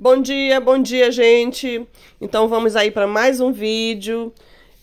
Bom dia, bom dia, gente. Então vamos aí para mais um vídeo.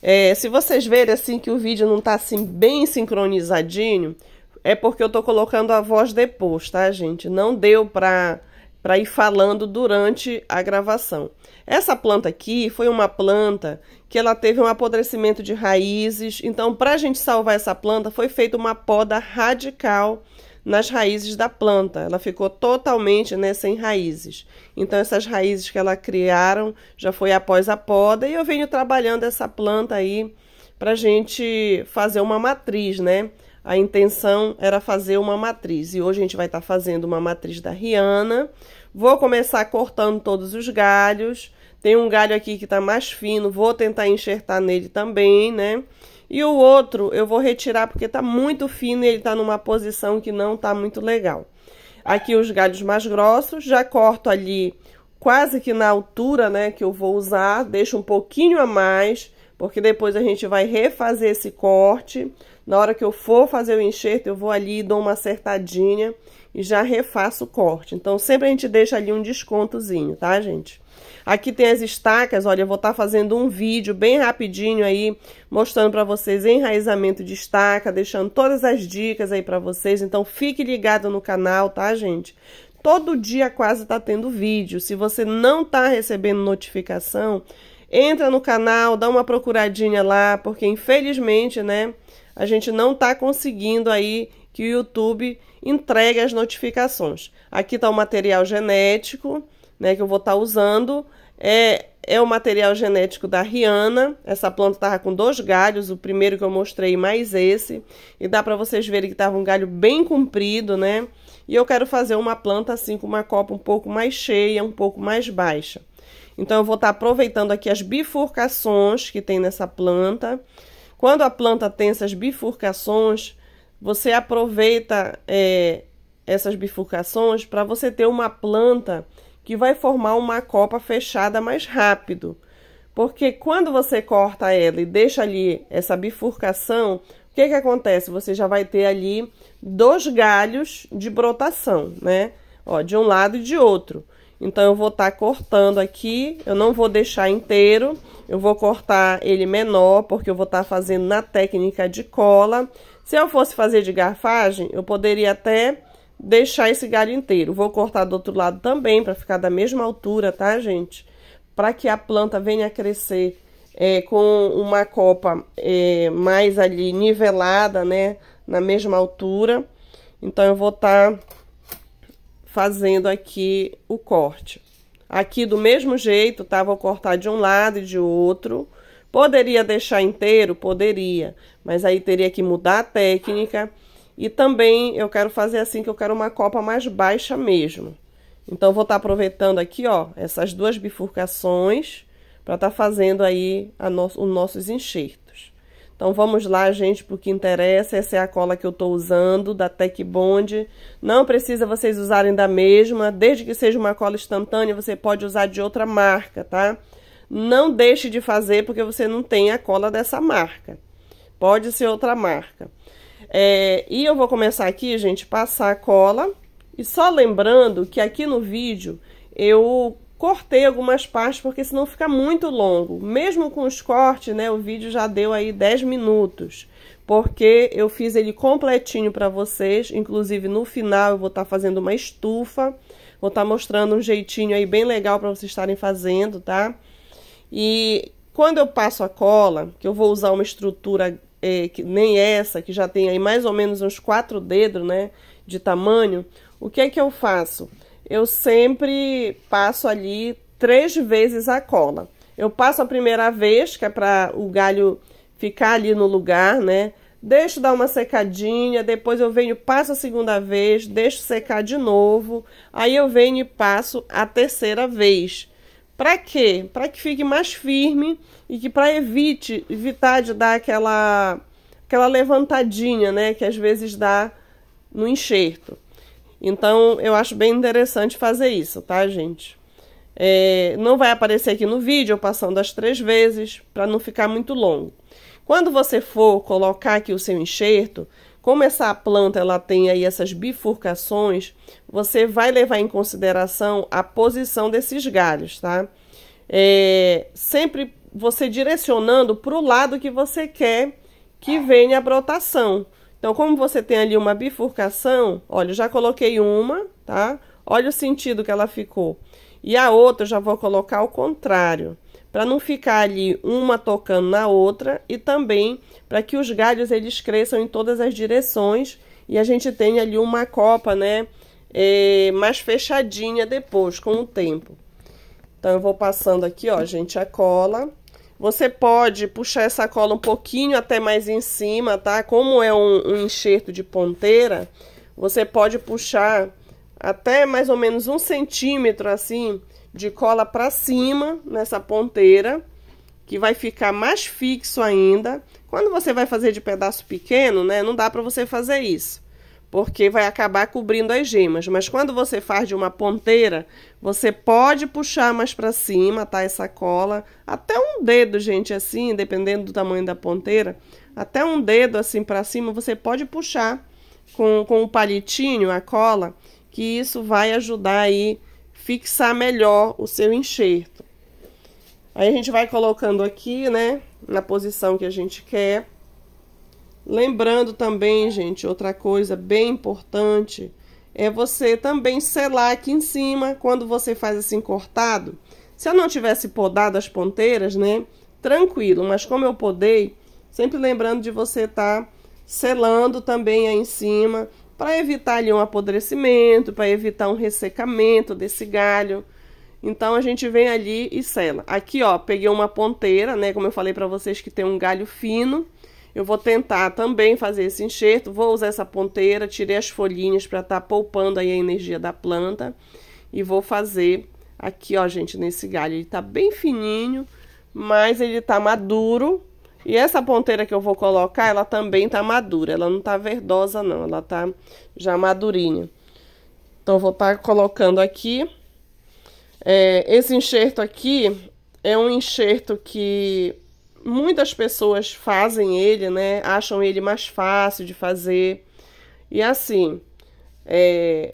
É, se vocês verem assim que o vídeo não tá assim bem sincronizadinho, é porque eu tô colocando a voz depois, tá, gente? Não deu para para ir falando durante a gravação. Essa planta aqui foi uma planta que ela teve um apodrecimento de raízes, então para a gente salvar essa planta foi feita uma poda radical nas raízes da planta. Ela ficou totalmente né, sem raízes. Então, essas raízes que ela criaram já foi após a poda. E eu venho trabalhando essa planta aí para gente fazer uma matriz, né? A intenção era fazer uma matriz. E hoje a gente vai estar tá fazendo uma matriz da Rihanna. Vou começar cortando todos os galhos. Tem um galho aqui que está mais fino, vou tentar enxertar nele também, né? E o outro eu vou retirar porque tá muito fino e ele tá numa posição que não tá muito legal. Aqui os galhos mais grossos, já corto ali quase que na altura, né, que eu vou usar, deixo um pouquinho a mais, porque depois a gente vai refazer esse corte. Na hora que eu for fazer o enxerto, eu vou ali e dou uma acertadinha e já refaço o corte. Então, sempre a gente deixa ali um descontozinho, tá, gente? Aqui tem as estacas, olha, eu vou estar tá fazendo um vídeo bem rapidinho aí, mostrando para vocês enraizamento de estaca, deixando todas as dicas aí para vocês. Então, fique ligado no canal, tá, gente? Todo dia quase tá tendo vídeo. Se você não tá recebendo notificação, entra no canal, dá uma procuradinha lá, porque infelizmente, né, a gente não tá conseguindo aí que o YouTube entregue as notificações. Aqui está o material genético, né, que eu vou estar tá usando. É, é o material genético da Rihanna. Essa planta estava com dois galhos, o primeiro que eu mostrei, mais esse. E dá para vocês verem que estava um galho bem comprido, né? E eu quero fazer uma planta assim, com uma copa um pouco mais cheia, um pouco mais baixa. Então, eu vou estar tá aproveitando aqui as bifurcações que tem nessa planta. Quando a planta tem essas bifurcações, você aproveita é, essas bifurcações para você ter uma planta que vai formar uma copa fechada mais rápido. Porque quando você corta ela e deixa ali essa bifurcação, o que, que acontece? Você já vai ter ali dois galhos de brotação, né? Ó, de um lado e de outro. Então, eu vou estar tá cortando aqui, eu não vou deixar inteiro, eu vou cortar ele menor, porque eu vou estar tá fazendo na técnica de cola. Se eu fosse fazer de garfagem, eu poderia até deixar esse galho inteiro. Vou cortar do outro lado também, para ficar da mesma altura, tá, gente? Para que a planta venha crescer é, com uma copa é, mais ali nivelada, né? Na mesma altura. Então, eu vou estar... Tá fazendo aqui o corte. Aqui do mesmo jeito, tá? Vou cortar de um lado e de outro. Poderia deixar inteiro? Poderia, mas aí teria que mudar a técnica. E também eu quero fazer assim, que eu quero uma copa mais baixa mesmo. Então, vou estar tá aproveitando aqui, ó, essas duas bifurcações para estar tá fazendo aí no os nossos enxertos. Então, vamos lá, gente, pro que interessa. Essa é a cola que eu tô usando, da Tech Bond. Não precisa vocês usarem da mesma. Desde que seja uma cola instantânea, você pode usar de outra marca, tá? Não deixe de fazer, porque você não tem a cola dessa marca. Pode ser outra marca. É, e eu vou começar aqui, gente, passar a cola. E só lembrando que aqui no vídeo eu cortei algumas partes porque senão fica muito longo. Mesmo com os cortes, né, o vídeo já deu aí 10 minutos, porque eu fiz ele completinho para vocês, inclusive no final eu vou estar tá fazendo uma estufa, vou estar tá mostrando um jeitinho aí bem legal para vocês estarem fazendo, tá? E quando eu passo a cola, que eu vou usar uma estrutura é, que nem essa, que já tem aí mais ou menos uns quatro dedos, né, de tamanho, o que é que eu faço? eu sempre passo ali três vezes a cola. Eu passo a primeira vez, que é para o galho ficar ali no lugar, né? Deixo dar uma secadinha, depois eu venho, passo a segunda vez, deixo secar de novo. Aí eu venho e passo a terceira vez. Para quê? Para que fique mais firme e que para evite evitar de dar aquela aquela levantadinha, né, que às vezes dá no enxerto. Então, eu acho bem interessante fazer isso, tá, gente? É, não vai aparecer aqui no vídeo, passando as três vezes, para não ficar muito longo. Quando você for colocar aqui o seu enxerto, como essa planta ela tem aí essas bifurcações, você vai levar em consideração a posição desses galhos, tá? É, sempre você direcionando para o lado que você quer que venha a brotação. Então, como você tem ali uma bifurcação, olha, eu já coloquei uma, tá? Olha o sentido que ela ficou. E a outra, eu já vou colocar ao contrário, para não ficar ali uma tocando na outra e também para que os galhos eles cresçam em todas as direções e a gente tenha ali uma copa, né, é, mais fechadinha depois, com o tempo. Então, eu vou passando aqui, ó, gente, a cola. Você pode puxar essa cola um pouquinho até mais em cima, tá? Como é um, um enxerto de ponteira, você pode puxar até mais ou menos um centímetro, assim, de cola para cima nessa ponteira, que vai ficar mais fixo ainda. Quando você vai fazer de pedaço pequeno, né, não dá para você fazer isso porque vai acabar cobrindo as gemas. Mas quando você faz de uma ponteira, você pode puxar mais para cima, tá? Essa cola, até um dedo, gente, assim, dependendo do tamanho da ponteira, até um dedo assim para cima, você pode puxar com, com o palitinho, a cola, que isso vai ajudar aí fixar melhor o seu enxerto. Aí a gente vai colocando aqui, né, na posição que a gente quer. Lembrando também, gente, outra coisa bem importante é você também selar aqui em cima, quando você faz assim cortado. Se eu não tivesse podado as ponteiras, né, tranquilo, mas como eu podei, sempre lembrando de você estar tá selando também aí em cima, para evitar ali um apodrecimento, para evitar um ressecamento desse galho. Então, a gente vem ali e sela. Aqui, ó, peguei uma ponteira, né, como eu falei para vocês que tem um galho fino, eu vou tentar também fazer esse enxerto, vou usar essa ponteira, tirei as folhinhas para estar tá poupando aí a energia da planta. E vou fazer aqui, ó, gente, nesse galho. Ele tá bem fininho, mas ele tá maduro. E essa ponteira que eu vou colocar, ela também tá madura. Ela não tá verdosa, não. Ela tá já madurinha. Então, vou estar tá colocando aqui. É, esse enxerto aqui é um enxerto que muitas pessoas fazem ele, né? Acham ele mais fácil de fazer. E assim, é,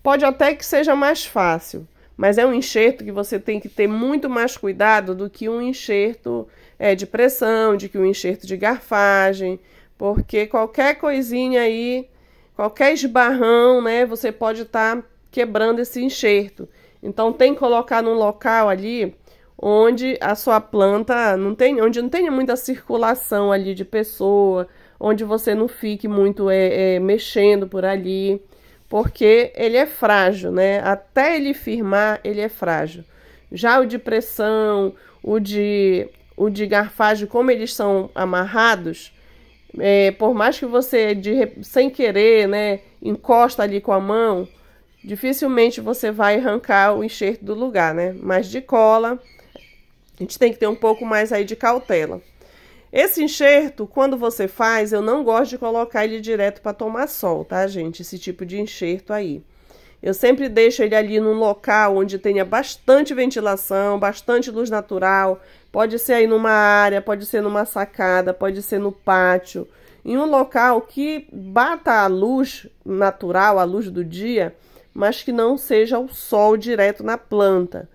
pode até que seja mais fácil, mas é um enxerto que você tem que ter muito mais cuidado do que um enxerto é, de pressão, de que um enxerto de garfagem, porque qualquer coisinha aí, qualquer esbarrão, né? Você pode estar tá quebrando esse enxerto. Então tem que colocar num local ali onde a sua planta não tem, onde não tenha muita circulação ali de pessoa, onde você não fique muito é, é, mexendo por ali, porque ele é frágil, né? Até ele firmar, ele é frágil. Já o de pressão, o de, o de garfagem, como eles são amarrados, é, por mais que você, de, sem querer, né, encosta ali com a mão, dificilmente você vai arrancar o enxerto do lugar, né? Mas de cola, a gente tem que ter um pouco mais aí de cautela. Esse enxerto, quando você faz, eu não gosto de colocar ele direto para tomar sol, tá, gente? Esse tipo de enxerto aí. Eu sempre deixo ele ali num local onde tenha bastante ventilação, bastante luz natural. Pode ser aí numa área, pode ser numa sacada, pode ser no pátio. Em um local que bata a luz natural, a luz do dia, mas que não seja o sol direto na planta.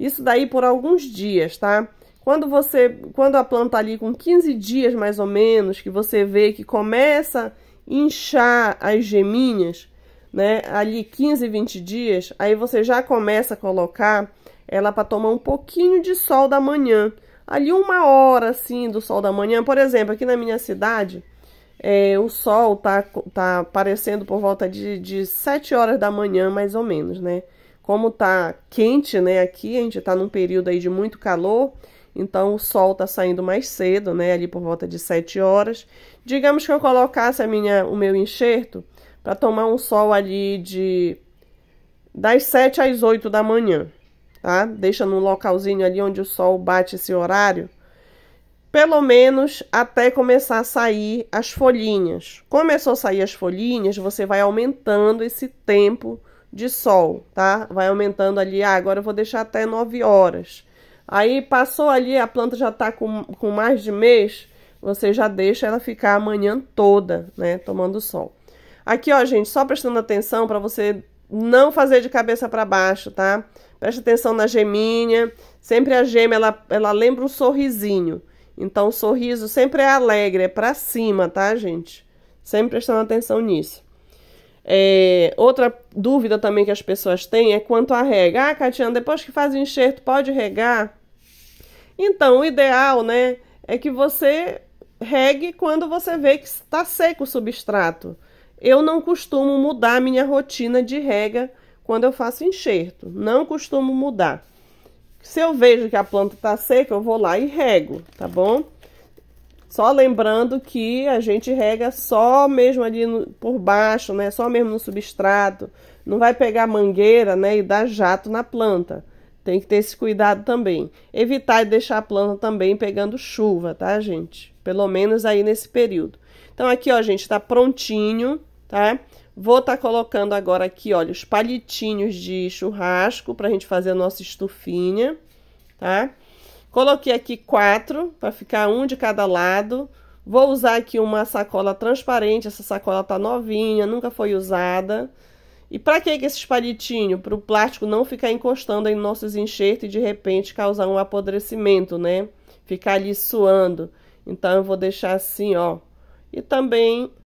Isso daí por alguns dias, tá? Quando você, quando a planta tá ali com 15 dias mais ou menos, que você vê que começa a inchar as geminhas, né? Ali 15, 20 dias, aí você já começa a colocar ela para tomar um pouquinho de sol da manhã. Ali uma hora assim do sol da manhã, por exemplo, aqui na minha cidade, é, o sol tá, tá aparecendo por volta de, de 7 horas da manhã, mais ou menos, né? Como tá quente, né, aqui, a gente tá num período aí de muito calor, então o sol tá saindo mais cedo, né, ali por volta de 7 horas. Digamos que eu colocasse a minha, o meu enxerto para tomar um sol ali de das 7 às 8 da manhã, tá? Deixa num localzinho ali onde o sol bate esse horário, pelo menos até começar a sair as folhinhas. Começou a sair as folhinhas, você vai aumentando esse tempo de sol, tá? Vai aumentando ali, ah, agora eu vou deixar até 9 horas. Aí passou ali, a planta já tá com, com mais de mês, você já deixa ela ficar a manhã toda, né, tomando sol. Aqui, ó, gente, só prestando atenção para você não fazer de cabeça para baixo, tá? Preste atenção na geminha, sempre a gema, ela, ela lembra um sorrisinho. Então, o sorriso sempre é alegre, é pra cima, tá, gente? Sempre prestando atenção nisso. É, outra dúvida também que as pessoas têm é quanto a regar. Ah, Catiana, depois que faz o enxerto, pode regar? Então, o ideal, né, é que você regue quando você vê que está seco o substrato. Eu não costumo mudar minha rotina de rega quando eu faço enxerto. Não costumo mudar. Se eu vejo que a planta está seca, eu vou lá e rego, tá bom? Só lembrando que a gente rega só mesmo ali no, por baixo, né? Só mesmo no substrato. Não vai pegar mangueira, né? E dar jato na planta. Tem que ter esse cuidado também. Evitar deixar a planta também pegando chuva, tá, gente? Pelo menos aí nesse período. Então aqui, ó, gente, tá prontinho, tá? Vou estar tá colocando agora aqui, olha, os palitinhos de churrasco para a gente fazer a nossa estufinha, tá? Tá? Coloquei aqui quatro, para ficar um de cada lado. Vou usar aqui uma sacola transparente, essa sacola tá novinha, nunca foi usada. E para que esses palitinhos? Para o plástico não ficar encostando em nossos enxertos e de repente causar um apodrecimento, né? Ficar ali suando. Então eu vou deixar assim, ó. E também